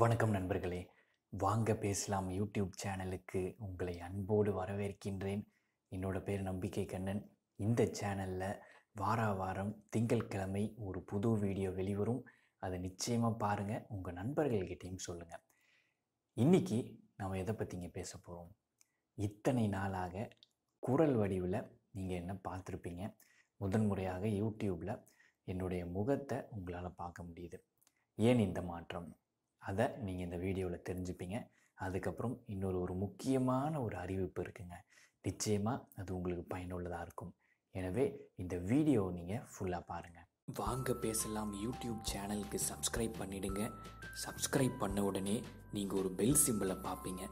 வணக்கம் நண்பர்களே வாங்க பேசலாம் யூடியூப் சேனலுக்கு உங்களை அன்போடு வரவேற்கின்றேன் என்னோட பேர் நம்பிக்கை கண்ணன் இந்த சேனலில் வார வாரம் திங்கட்கிழமை ஒரு புது வீடியோ வெளிவரும் அதை நிச்சயமாக பாருங்கள் உங்கள் நண்பர்கள்கிட்டையும் சொல்லுங்கள் இன்றைக்கி நம்ம எதை பற்றிங்க பேச போகிறோம் இத்தனை நாளாக குரல் வடிவில் நீங்கள் என்ன பார்த்துருப்பீங்க முதன்முறையாக யூடியூப்பில் என்னுடைய முகத்தை உங்களால் பார்க்க முடியுது ஏன் இந்த மாற்றம் அதை நீங்கள் இந்த வீடியோவில் தெரிஞ்சுப்பீங்க அதுக்கப்புறம் இன்னொரு ஒரு முக்கியமான ஒரு அறிவிப்பு இருக்குங்க நிச்சயமாக அது உங்களுக்கு பயனுள்ளதாக இருக்கும் எனவே இந்த வீடியோ நீங்கள் ஃபுல்லாக பாருங்கள் வாங்க பேசலாம் யூடியூப் சேனலுக்கு சப்ஸ்கிரைப் பண்ணிடுங்க சப்ஸ்கிரைப் பண்ண உடனே நீங்கள் ஒரு பெல் சிம்பிளை பார்ப்பீங்க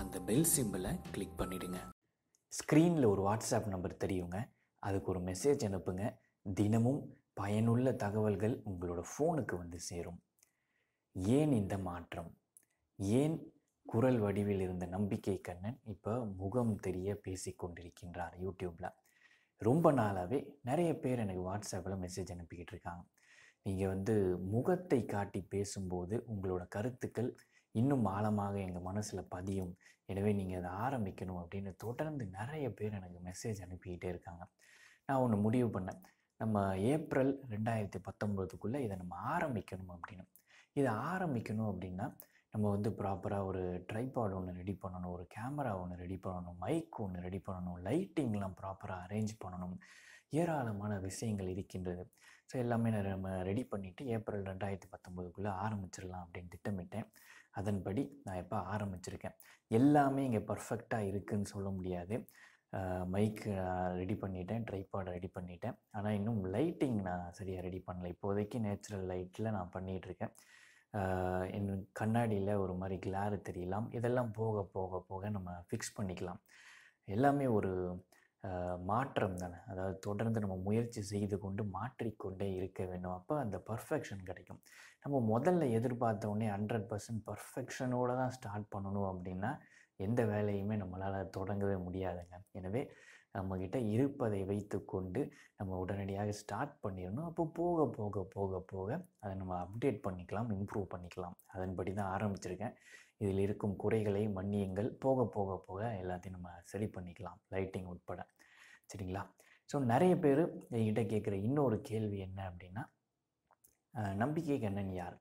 அந்த பெல் சிம்பிளை கிளிக் பண்ணிடுங்க ஸ்க்ரீனில் ஒரு வாட்ஸ்அப் நம்பர் தெரியுங்க அதுக்கு ஒரு மெசேஜ் அனுப்புங்க தினமும் பயனுள்ள தகவல்கள் உங்களோட ஃபோனுக்கு வந்து சேரும் ஏன் இந்த மாற்றம் ஏன் குரல் வடிவில் இருந்த நம்பிக்கை கண்ணன் இப்போ முகம் தெரிய பேசி கொண்டிருக்கின்றார் யூடியூப்பில் ரொம்ப நாளாகவே நிறைய பேர் எனக்கு வாட்ஸ்அப்பில் மெசேஜ் அனுப்பிக்கிட்டு இருக்காங்க நீங்கள் வந்து முகத்தை காட்டி பேசும்போது உங்களோட கருத்துக்கள் இன்னும் ஆழமாக எங்கள் மனசில் பதியும் எனவே நீங்கள் அதை ஆரம்பிக்கணும் அப்படின்னு தொடர்ந்து நிறைய பேர் எனக்கு மெசேஜ் அனுப்பிக்கிட்டே இருக்காங்க நான் ஒன்று முடிவு பண்ணேன் நம்ம ஏப்ரல் ரெண்டாயிரத்தி பத்தொம்போதுக்குள்ளே இதை நம்ம ஆரம்பிக்கணும் அப்படின்னு இதை ஆரம்பிக்கணும் அப்படின்னா நம்ம வந்து ப்ராப்பராக ஒரு ட்ரைபாட் ஒன்று ரெடி பண்ணணும் ஒரு கேமரா ஒன்று ரெடி பண்ணணும் மைக் ஒன்று ரெடி பண்ணணும் லைட்டிங்லாம் ப்ராப்பராக அரேஞ்ச் பண்ணணும் ஏராளமான விஷயங்கள் இருக்கின்றது ஸோ எல்லாமே நான் நம்ம ரெடி பண்ணிவிட்டு ஏப்ரல் ரெண்டாயிரத்தி பத்தொம்போதுக்குள்ளே ஆரம்பிச்சிடலாம் அப்படின்னு திட்டமிட்டேன் அதன்படி நான் எப்போ ஆரம்பிச்சிருக்கேன் எல்லாமே இங்கே பர்ஃபெக்டாக இருக்குதுன்னு சொல்ல முடியாது மைக்கு ரெடி பண்ணிட்டேன் ட்ரைபாட் ரெடி பண்ணிட்டேன் ஆனால் இன்னும் லைட்டிங் நான் சரியாக ரெடி பண்ணல இப்போதைக்கு நேச்சுரல் லைட்டில் நான் பண்ணிகிட்ருக்கேன் என் கண்ணாடியில் ஒரு மாதிரி கிளாரு தெரியலாம் இதெல்லாம் போக போக போக நம்ம ஃபிக்ஸ் பண்ணிக்கலாம் எல்லாமே ஒரு மாற்றம் தானே அதாவது தொடர்ந்து நம்ம முயற்சி செய்து கொண்டு மாற்றிக்கொண்டே இருக்க வேண்டும் அப்போ அந்த பர்ஃபெக்ஷன் கிடைக்கும் நம்ம முதல்ல எதிர்பார்த்த உடனே ஹண்ட்ரட் பர்சன்ட் பர்ஃபெக்ஷனோடு தான் ஸ்டார்ட் பண்ணணும் அப்படின்னா எந்த வேலையுமே நம்மளால் தொடங்கவே முடியாதுங்க எனவே நம்மக்கிட்ட இருப்பதை வைத்து கொண்டு நம்ம உடனடியாக ஸ்டார்ட் பண்ணிடணும் அப்போ போக போக போக போக அதை நம்ம அப்டேட் பண்ணிக்கலாம் இம்ப்ரூவ் பண்ணிக்கலாம் அதன்படி தான் ஆரம்பிச்சிருக்கேன் இதில் இருக்கும் குறைகளை மன்னியங்கள் போக போக போக எல்லாத்தையும் நம்ம சரி பண்ணிக்கலாம் லைட்டிங் உட்பட சரிங்களா ஸோ நிறைய பேர் என்கிட்ட கேட்குற இன்னொரு கேள்வி என்ன அப்படின்னா நம்பிக்கை கண்ணன் யார்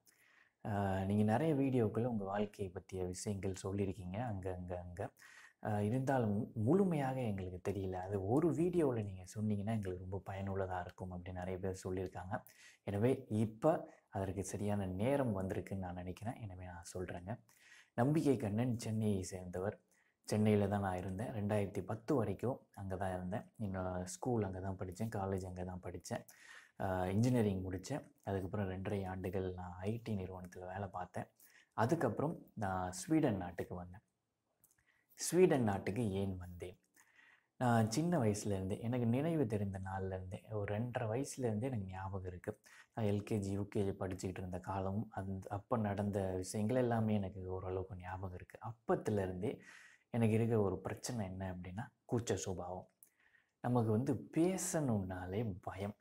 நீங்கள் நிறைய வீடியோக்கள் உங்கள் வாழ்க்கையை பற்றிய விஷயங்கள் சொல்லியிருக்கீங்க அங்கே அங்கே அங்கே இருந்தாலும் முழுமையாக எங்களுக்கு தெரியல அது ஒரு வீடியோவில் நீங்கள் சொன்னீங்கன்னா எங்களுக்கு ரொம்ப பயனுள்ளதாக இருக்கும் அப்படின்னு நிறைய பேர் சொல்லியிருக்காங்க எனவே இப்போ அதற்கு சரியான நேரம் வந்திருக்குன்னு நான் நினைக்கிறேன் எனவே நான் சொல்கிறேங்க நம்பிக்கை கண்ணன் சென்னையை சேர்ந்தவர் சென்னையில் தான் நான் இருந்தேன் ரெண்டாயிரத்தி பத்து வரைக்கும் அங்கே தான் இருந்தேன் என்னோடய ஸ்கூல் அங்கே தான் படித்தேன் காலேஜ் அங்கே தான் படித்தேன் இன்ஜினியரிங் முடித்தேன் அதுக்கப்புறம் ரெண்டரை ஆண்டுகள் நான் ஐடி நிறுவனத்தில் வேலை பார்த்தேன் அதுக்கப்புறம் நான் ஸ்வீடன் நாட்டுக்கு வந்தேன் ஸ்வீடன் நாட்டுக்கு ஏன் வந்தேன் நான் சின்ன வயசுலேருந்து எனக்கு நினைவு தெரிந்த நாள்லேருந்தே ஒரு ரெண்டரை வயசுலேருந்தே எனக்கு ஞாபகம் இருக்குது நான் எல்கேஜி யூகேஜி படிச்சுக்கிட்டு இருந்த காலம் அந்த அப்போ நடந்த விஷயங்கள் எல்லாமே எனக்கு ஓரளவுக்கு ஞாபகம் இருக்குது அப்பத்துலேருந்தே எனக்கு இருக்கிற ஒரு பிரச்சனை என்ன அப்படின்னா கூச்ச சுபாவம் நமக்கு வந்து பேசணுன்னாலே பயம்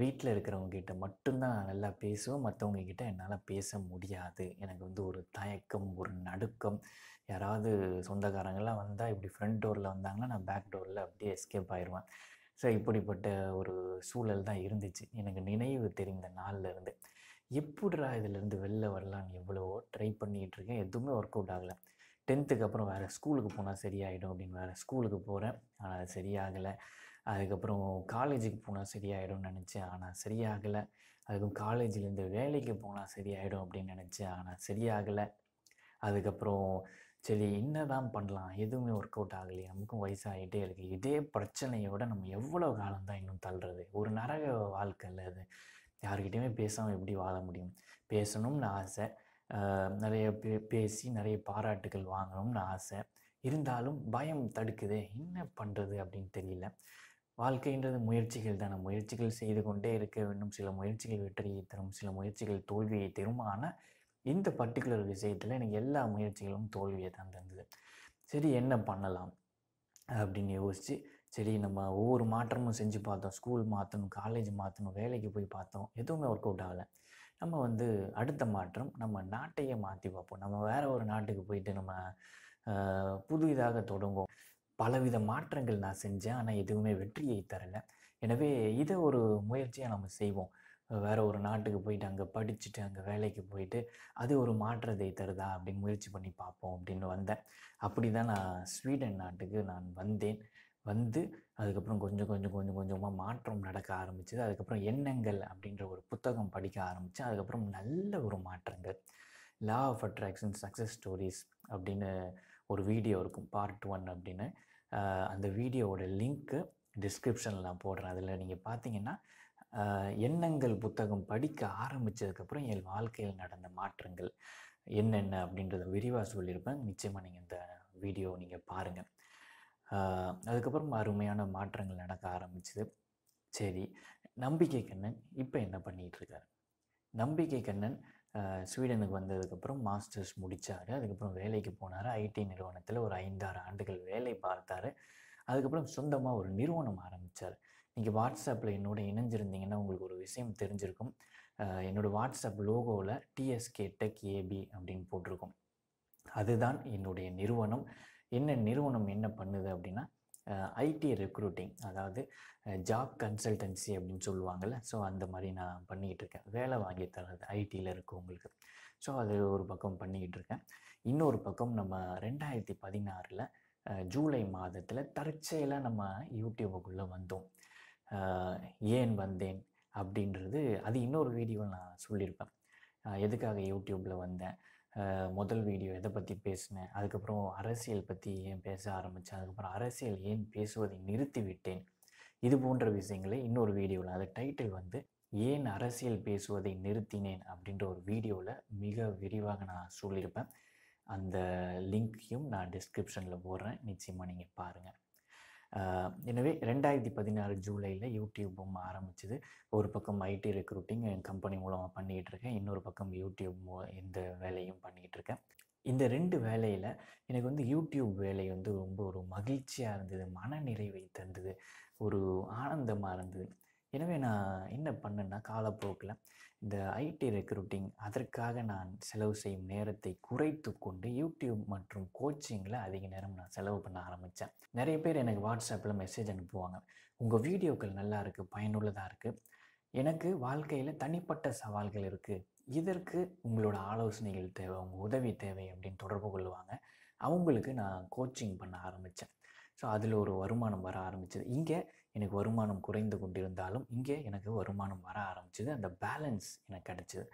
வீட்டில் இருக்கிறவங்க மட்டும்தான் நான் நல்லா பேசுவேன் மற்றவங்க கிட்ட என்னால் பேச முடியாது எனக்கு வந்து ஒரு தயக்கம் ஒரு நடுக்கம் யாராவது சொந்தக்காரங்களாம் வந்தால் இப்படி ஃப்ரண்ட் டோரில் வந்தாங்கன்னா நான் பேக் டோரில் அப்படியே எஸ்கேப் ஆயிடுவேன் ஸோ இப்படிப்பட்ட ஒரு சூழல் தான் இருந்துச்சு எனக்கு நினைவு தெரிந்த நாள்லேருந்து எப்படிரா இதிலேருந்து வெளில வரலான்னு எவ்வளவோ ட்ரை பண்ணிகிட்டு இருக்கேன் எதுவுமே ஒர்க் அவுட் ஆகலை டென்த்துக்கு அப்புறம் வேறு ஸ்கூலுக்கு போனால் சரியாயிடும் அப்படின்னு வேறு ஸ்கூலுக்கு போகிறேன் ஆனால் அது சரியாகலை அதுக்கப்புறம் காலேஜுக்கு போனால் சரியாயிடும்னு நினச்சேன் ஆனால் சரியாகலை அதுக்கும் காலேஜ்லேருந்து வேலைக்கு போனால் சரியாயிடும் அப்படின்னு நினச்சேன் ஆனால் சரியாகலை அதுக்கப்புறம் சரி என்ன தான் பண்ணலாம் எதுவுமே ஒர்க் அவுட் ஆகலையே நமக்கும் வயசாகிட்டே இருக்குது இதே பிரச்சனையோட நம்ம எவ்வளோ காலம் தான் இன்னும் தள்ளுறது ஒரு நரக வாழ்க்கை இல்லை அது யாருக்கிட்டையுமே பேசாமல் எப்படி வாழ முடியும் பேசணும்னு ஆசை நிறைய பே பேசி நிறைய பாராட்டுகள் வாங்கணும்னு ஆசை இருந்தாலும் பயம் தடுக்குது என்ன பண்ணுறது அப்படின்னு தெரியல வாழ்க்கைன்றது முயற்சிகள் தானே முயற்சிகள் செய்து கொண்டே இருக்க வேண்டும் சில முயற்சிகள் வெற்றியை தரும் சில முயற்சிகள் தோல்வியை தரும் ஆனால் இந்த பர்டிகுலர் விஷயத்தில் எனக்கு எல்லா முயற்சிகளும் தோல்வியை தான் தந்தது சரி என்ன பண்ணலாம் அப்படின்னு யோசித்து சரி நம்ம ஒவ்வொரு மாற்றமும் செஞ்சு பார்த்தோம் ஸ்கூல் மாற்றணும் காலேஜ் மாற்றணும் வேலைக்கு போய் பார்த்தோம் எதுவுமே ஒர்க் அவுட் ஆகலை நம்ம வந்து அடுத்த மாற்றம் நம்ம நாட்டையே மாற்றி பார்ப்போம் நம்ம வேறு ஒரு நாட்டுக்கு போயிட்டு நம்ம புது இதாக தொடங்குவோம் பலவித மாற்றங்கள் நான் செஞ்சேன் ஆனால் எதுவுமே வெற்றியை தரலை எனவே இதை ஒரு முயற்சியாக நம்ம செய்வோம் வேறு ஒரு நாட்டுக்கு போயிட்டு அங்கே படிச்சுட்டு அங்கே வேலைக்கு போயிட்டு அது ஒரு மாற்றத்தை தருதா அப்படின்னு முயற்சி பண்ணி பார்ப்போம் அப்படின்னு வந்தேன் அப்படி தான் நான் ஸ்வீடன் நாட்டுக்கு நான் வந்தேன் வந்து அதுக்கப்புறம் கொஞ்சம் கொஞ்சம் கொஞ்சம் கொஞ்சமாக மாற்றம் நடக்க ஆரம்பிச்சது அதுக்கப்புறம் எண்ணங்கள் அப்படின்ற ஒரு புத்தகம் படிக்க ஆரம்பித்தேன் அதுக்கப்புறம் நல்ல ஒரு மாற்றங்கள் law of attraction success stories அப்படின்னு ஒரு வீடியோ இருக்கும் பார்ட் ஒன் அப்படின்னு அந்த வீடியோவோட லிங்க்கு டிஸ்கிரிப்ஷனில் நான் போடுறேன் அதில் நீங்கள் பார்த்தீங்கன்னா எண்ணங்கள் புத்தகம் படிக்க ஆரம்பித்ததுக்கப்புறம் என் வாழ்க்கையில் நடந்த மாற்றங்கள் என்னென்ன அப்படின்றத விரிவாக சொல்லியிருப்பேன் நிச்சயமாக நீங்கள் இந்த வீடியோ நீங்கள் பாருங்கள் அதுக்கப்புறம் அருமையான மாற்றங்கள் நடக்க ஆரம்பிச்சுது சரி நம்பிக்கை கண்ணன் இப்போ என்ன இருக்கார் நம்பிக்கை கண்ணன் ஸ்வீடனுக்கு வந்ததுக்கப்புறம் மாஸ்டர்ஸ் முடித்தார் அதுக்கப்புறம் வேலைக்கு போனார் ஐடி நிறுவனத்தில் ஒரு ஐந்தாறு ஆண்டுகள் வேலை பார்த்தார் அதுக்கப்புறம் சொந்தமாக ஒரு நிறுவனம் ஆரம்பித்தார் நீங்கள் வாட்ஸ்அப்பில் என்னோட இணைஞ்சிருந்தீங்கன்னா உங்களுக்கு ஒரு விஷயம் தெரிஞ்சிருக்கும் என்னோடய வாட்ஸ்அப் லோகோவில் டிஎஸ்கே டெக் ஏபி அப்படின்னு போட்டிருக்கும் அதுதான் என்னுடைய நிறுவனம் என்ன நிறுவனம் என்ன பண்ணுது அப்படின்னா ஐடி ரெக்ரூட்டிங் அதாவது ஜாப் கன்சல்டன்சி அப்படின்னு சொல்லுவாங்கள்ல ஸோ அந்த மாதிரி நான் பண்ணிக்கிட்டு இருக்கேன் வேலை வாங்கி தரது ஐடியில் இருக்கவங்களுக்கு ஸோ அது ஒரு பக்கம் பண்ணிக்கிட்டு இருக்கேன் இன்னொரு பக்கம் நம்ம ரெண்டாயிரத்தி பதினாறில் ஜூலை மாதத்தில் தற்செயலாக நம்ம யூடியூபுக்குள்ளே வந்தோம் ஏன் வந்தேன் அப்படின்றது அது இன்னொரு வீடியோவில் நான் சொல்லியிருப்பேன் எதுக்காக யூடியூப்பில் வந்தேன் முதல் வீடியோ எதை பற்றி பேசினேன் அதுக்கப்புறம் அரசியல் பற்றி ஏன் பேச ஆரம்பித்தேன் அதுக்கப்புறம் அரசியல் ஏன் பேசுவதை நிறுத்திவிட்டேன் இது போன்ற விஷயங்களை இன்னொரு வீடியோவில் அது டைட்டில் வந்து ஏன் அரசியல் பேசுவதை நிறுத்தினேன் அப்படின்ற ஒரு வீடியோவில் மிக விரிவாக நான் சொல்லியிருப்பேன் அந்த லிங்க்கையும் நான் டிஸ்கிரிப்ஷனில் போடுறேன் நிச்சயமாக நீங்கள் பாருங்கள் எனவே ரெண்டாயிரத்தி பதினாறு ஜூலையில் யூடியூப்பும் ஆரம்பிச்சது ஒரு பக்கம் ஐடி ரெக்ரூட்டிங் என் கம்பெனி மூலமாக பண்ணிகிட்டு இருக்கேன் இன்னொரு பக்கம் யூடியூப் இந்த வேலையும் பண்ணிகிட்டு இருக்கேன் இந்த ரெண்டு வேலையில் எனக்கு வந்து யூடியூப் வேலை வந்து ரொம்ப ஒரு மகிழ்ச்சியாக இருந்தது மன நிறைவை தந்தது ஒரு ஆனந்தமாக இருந்தது எனவே நான் என்ன பண்ணேன்னா காலப்போக்கில் இந்த ஐடி ரெக்ரூட்டிங் அதற்காக நான் செலவு செய்யும் நேரத்தை குறைத்து கொண்டு யூடியூப் மற்றும் கோச்சிங்கில் அதிக நேரம் நான் செலவு பண்ண ஆரம்பித்தேன் நிறைய பேர் எனக்கு வாட்ஸ்அப்பில் மெசேஜ் அனுப்புவாங்க உங்கள் வீடியோக்கள் நல்லா இருக்குது பயனுள்ளதாக இருக்குது எனக்கு வாழ்க்கையில் தனிப்பட்ட சவால்கள் இருக்குது இதற்கு உங்களோட ஆலோசனைகள் தேவை உங்கள் உதவி தேவை அப்படின்னு தொடர்பு கொள்வாங்க அவங்களுக்கு நான் கோச்சிங் பண்ண ஆரம்பித்தேன் ஸோ அதில் ஒரு வருமானம் வர ஆரம்பிச்சது இங்கே எனக்கு வருமானம் குறைந்து கொண்டிருந்தாலும் இங்கே எனக்கு வருமானம் வர ஆரம்பிச்சது அந்த பேலன்ஸ் எனக்கு கிடச்சிது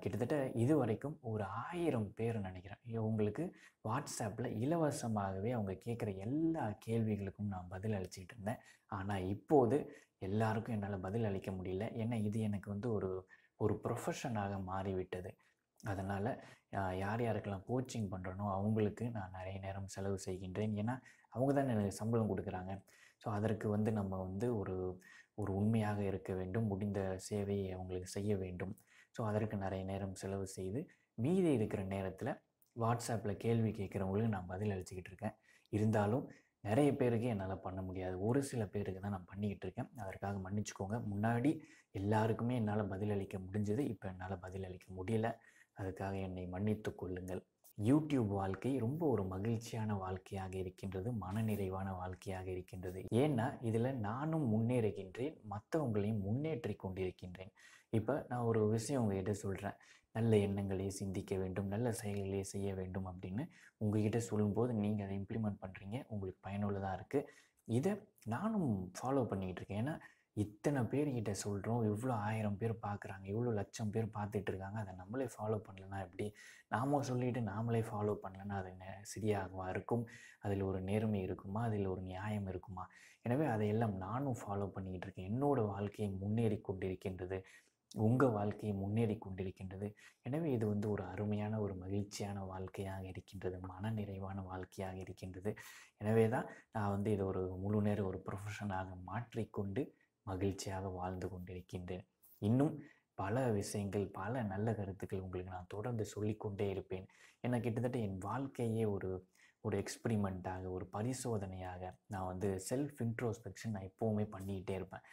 கிட்டத்தட்ட இது வரைக்கும் ஒரு ஆயிரம் பேர் நினைக்கிறேன் உங்களுக்கு வாட்ஸ்அப்பில் இலவசமாகவே அவங்க கேட்குற எல்லா கேள்விகளுக்கும் நான் பதில் அளிச்சிக்கிட்டு இருந்தேன் ஆனால் இப்போது எல்லாருக்கும் என்னால் பதில் அளிக்க முடியல ஏன்னா இது எனக்கு வந்து ஒரு ஒரு ப்ரொஃபஷனாக மாறிவிட்டது அதனால் யார் யாருக்கெல்லாம் கோச்சிங் பண்ணுறனோ அவங்களுக்கு நான் நிறைய நேரம் செலவு செய்கின்றேன் ஏன்னா அவங்க தான் எனக்கு சம்பளம் கொடுக்குறாங்க ஸோ அதற்கு வந்து நம்ம வந்து ஒரு ஒரு உண்மையாக இருக்க வேண்டும் முடிந்த சேவையை அவங்களுக்கு செய்ய வேண்டும் ஸோ அதற்கு நிறைய நேரம் செலவு செய்து மீதி இருக்கிற நேரத்தில் வாட்ஸ்அப்பில் கேள்வி கேட்குறவங்களுக்கு நான் பதில் அளிச்சுக்கிட்டு இருக்கேன் இருந்தாலும் நிறைய பேருக்கு என்னால் பண்ண முடியாது ஒரு சில பேருக்கு தான் நான் பண்ணிக்கிட்டு இருக்கேன் அதற்காக மன்னிச்சுக்கோங்க முன்னாடி எல்லாருக்குமே என்னால் பதிலளிக்க முடிஞ்சது இப்போ என்னால் பதிலளிக்க முடியல அதுக்காக என்னை மன்னித்து கொள்ளுங்கள் யூடியூப் வாழ்க்கை ரொம்ப ஒரு மகிழ்ச்சியான வாழ்க்கையாக இருக்கின்றது மனநிறைவான வாழ்க்கையாக இருக்கின்றது ஏன்னா இதில் நானும் முன்னேறுகின்றேன் மற்றவங்களையும் முன்னேற்றி கொண்டிருக்கின்றேன் இப்போ நான் ஒரு விஷயம் உங்ககிட்ட சொல்கிறேன் நல்ல எண்ணங்களை சிந்திக்க வேண்டும் நல்ல செயல்களை செய்ய வேண்டும் அப்படின்னு உங்ககிட்ட சொல்லும்போது நீங்கள் அதை இம்ப்ளிமெண்ட் பண்ணுறீங்க உங்களுக்கு பயனுள்ளதாக இருக்குது இதை நானும் ஃபாலோ பண்ணிக்கிட்டு இருக்கேன் ஏன்னா இத்தனை பேர்கிட்ட சொல்கிறோம் இவ்வளோ ஆயிரம் பேர் பார்க்குறாங்க இவ்வளோ லட்சம் பேர் பார்த்துட்டு இருக்காங்க அதை நம்மளே ஃபாலோ பண்ணலன்னா எப்படி நாம சொல்லிட்டு நாமளே ஃபாலோ பண்ணலன்னா அது சரியாகவா இருக்கும் அதில் ஒரு நேர்மை இருக்குமா அதில் ஒரு நியாயம் இருக்குமா எனவே அதையெல்லாம் நானும் ஃபாலோ பண்ணிக்கிட்டு இருக்கேன் என்னோடய வாழ்க்கையை முன்னேறி கொண்டிருக்கின்றது உங்கள் வாழ்க்கையை முன்னேறி கொண்டிருக்கின்றது எனவே இது வந்து ஒரு அருமையான ஒரு மகிழ்ச்சியான வாழ்க்கையாக இருக்கின்றது மன நிறைவான வாழ்க்கையாக இருக்கின்றது எனவே தான் நான் வந்து இதை ஒரு முழு நேரம் ஒரு ப்ரொஃபஷனாக மாற்றிக்கொண்டு மகிழ்ச்சியாக வாழ்ந்து கொண்டிருக்கின்றேன் இன்னும் பல விஷயங்கள் பல நல்ல கருத்துக்கள் உங்களுக்கு நான் தொடர்ந்து சொல்லிக்கொண்டே இருப்பேன் ஏன்னா கிட்டத்தட்ட என் வாழ்க்கையே ஒரு ஒரு எக்ஸ்பிரிமெண்ட்டாக ஒரு பரிசோதனையாக நான் வந்து செல்ஃப் இன்ட்ரோஸ்பெக்ஷன் நான் எப்போவுமே பண்ணிக்கிட்டே இருப்பேன்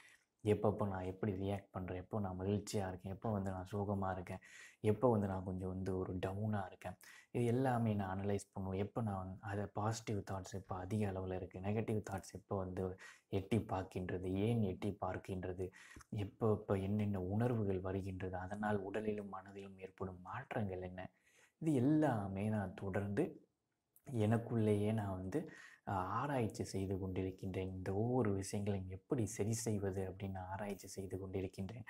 எப்பப்போ நான் எப்படி ரியாக்ட் பண்ணுறேன் எப்போ நான் மகிழ்ச்சியாக இருக்கேன் எப்போ வந்து நான் சோகமாக இருக்கேன் எப்போ வந்து நான் கொஞ்சம் வந்து ஒரு டவுனாக இருக்கேன் இது எல்லாமே நான் அனலைஸ் பண்ணுவோம் எப்போ நான் அதை பாசிட்டிவ் தாட்ஸ் எப்போ அதிக அளவில் இருக்குது நெகட்டிவ் தாட்ஸ் எப்போ வந்து எட்டி பார்க்கின்றது ஏன் எட்டி பார்க்கின்றது எப்போ இப்போ என்னென்ன உணர்வுகள் வருகின்றது அதனால் உடலிலும் மனதிலும் ஏற்படும் மாற்றங்கள் என்ன இது எல்லாமே நான் தொடர்ந்து எனக்குள்ளேயே நான் வந்து ஆராய்ச்சி செய்து கொண்டிருக்கின்றேன் இந்த ஒவ்வொரு விஷயங்களையும் எப்படி சரி செய்வது அப்படின்னு ஆராய்ச்சி செய்து கொண்டிருக்கின்றேன்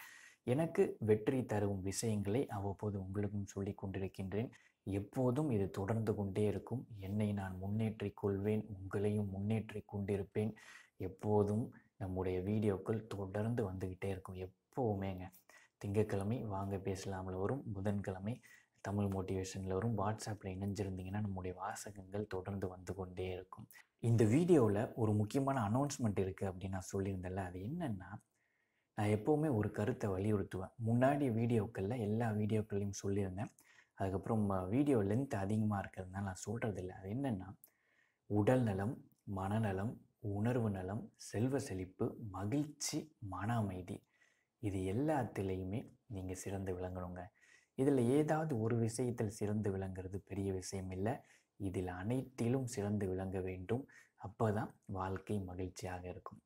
எனக்கு வெற்றி தரும் விஷயங்களை அவ்வப்போது உங்களுக்கும் சொல்லி கொண்டிருக்கின்றேன் எப்போதும் இது தொடர்ந்து கொண்டே இருக்கும் என்னை நான் முன்னேற்றிக் கொள்வேன் உங்களையும் முன்னேற்றிக் கொண்டிருப்பேன் எப்போதும் நம்முடைய வீடியோக்கள் தொடர்ந்து வந்துக்கிட்டே இருக்கும் எப்போவுமேங்க திங்கக்கிழமை வாங்க பேசலாமல் வரும் புதன்கிழமை தமிழ் மோட்டிவேஷனில் வரும் வாட்ஸ்அப்பில் இணைஞ்சிருந்தீங்கன்னா நம்முடைய வாசகங்கள் தொடர்ந்து வந்து கொண்டே இருக்கும் இந்த வீடியோவில் ஒரு முக்கியமான அனௌன்ஸ்மெண்ட் இருக்குது அப்படின்னு நான் சொல்லியிருந்தேன்ல அது என்னென்னா நான் எப்போவுமே ஒரு கருத்தை வலியுறுத்துவேன் முன்னாடி வீடியோக்களில் எல்லா வீடியோக்கள்லையும் சொல்லியிருந்தேன் அதுக்கப்புறம் வீடியோ லென்த் அதிகமாக இருக்கிறதுனால நான் சொல்கிறதில்ல அது என்னென்னா உடல் நலம் மனநலம் உணர்வு நலம் செல்வ செழிப்பு மகிழ்ச்சி மன அமைதி இது எல்லாத்துலேயுமே நீங்கள் சிறந்து விளங்கணுங்க இதில் ஏதாவது ஒரு விஷயத்தில் சிறந்து விளங்குறது பெரிய விஷயம் இல்லை இதில் அனைத்திலும் சிறந்து விளங்க வேண்டும் அப்போ தான் வாழ்க்கை மகிழ்ச்சியாக இருக்கும்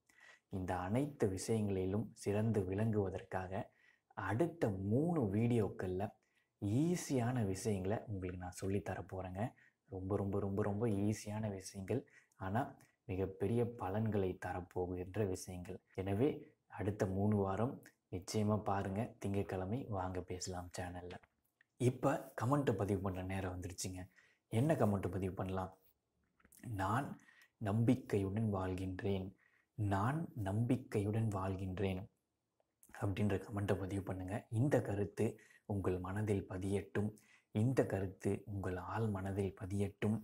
இந்த அனைத்து விஷயங்களிலும் சிறந்து விளங்குவதற்காக அடுத்த மூணு வீடியோக்களில் ஈஸியான விஷயங்களை உங்களுக்கு நான் சொல்லித்தர போகிறேங்க ரொம்ப ரொம்ப ரொம்ப ரொம்ப ஈஸியான விஷயங்கள் ஆனால் மிகப்பெரிய பலன்களை தரப்போகின்ற விஷயங்கள் எனவே அடுத்த மூணு வாரம் நிச்சயமாக பாருங்கள் திங்கக்கிழமை வாங்க பேசலாம் சேனலில் இப்போ கமெண்ட்டை பதிவு பண்ணுற நேரம் வந்துருச்சுங்க என்ன கமெண்ட்டை பதிவு பண்ணலாம் நான் நம்பிக்கையுடன் வாழ்கின்றேன் நான் நம்பிக்கையுடன் வாழ்கின்றேன் அப்படின்ற கமெண்ட்டை பதிவு பண்ணுங்கள் இந்த கருத்து உங்கள் மனதில் பதியட்டும் இந்த கருத்து உங்கள் ஆள் மனதில் பதியட்டும்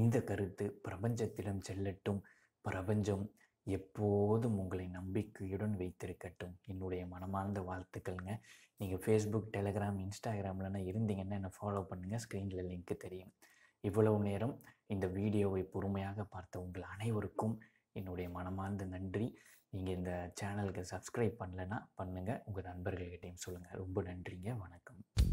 இந்த கருத்து பிரபஞ்சத்திடம் செல்லட்டும் பிரபஞ்சம் எப்போதும் உங்களை நம்பிக்கையுடன் வைத்திருக்கட்டும் என்னுடைய மனமார்ந்த வாழ்த்துக்கள்ங்க நீங்கள் ஃபேஸ்புக் டெலகிராம் இன்ஸ்டாகிராம்லன்னா இருந்தீங்கன்னா என்னை ஃபாலோ பண்ணுங்கள் ஸ்க்ரீனில் லிங்க்கு தெரியும் இவ்வளவு நேரம் இந்த வீடியோவை பொறுமையாக பார்த்த உங்கள் அனைவருக்கும் என்னுடைய மனமார்ந்த நன்றி நீங்கள் இந்த சேனலுக்கு சப்ஸ்கிரைப் பண்ணலைன்னா பண்ணுங்கள் உங்கள் நண்பர்கள்கிட்டையும் சொல்லுங்கள் ரொம்ப நன்றிங்க வணக்கம்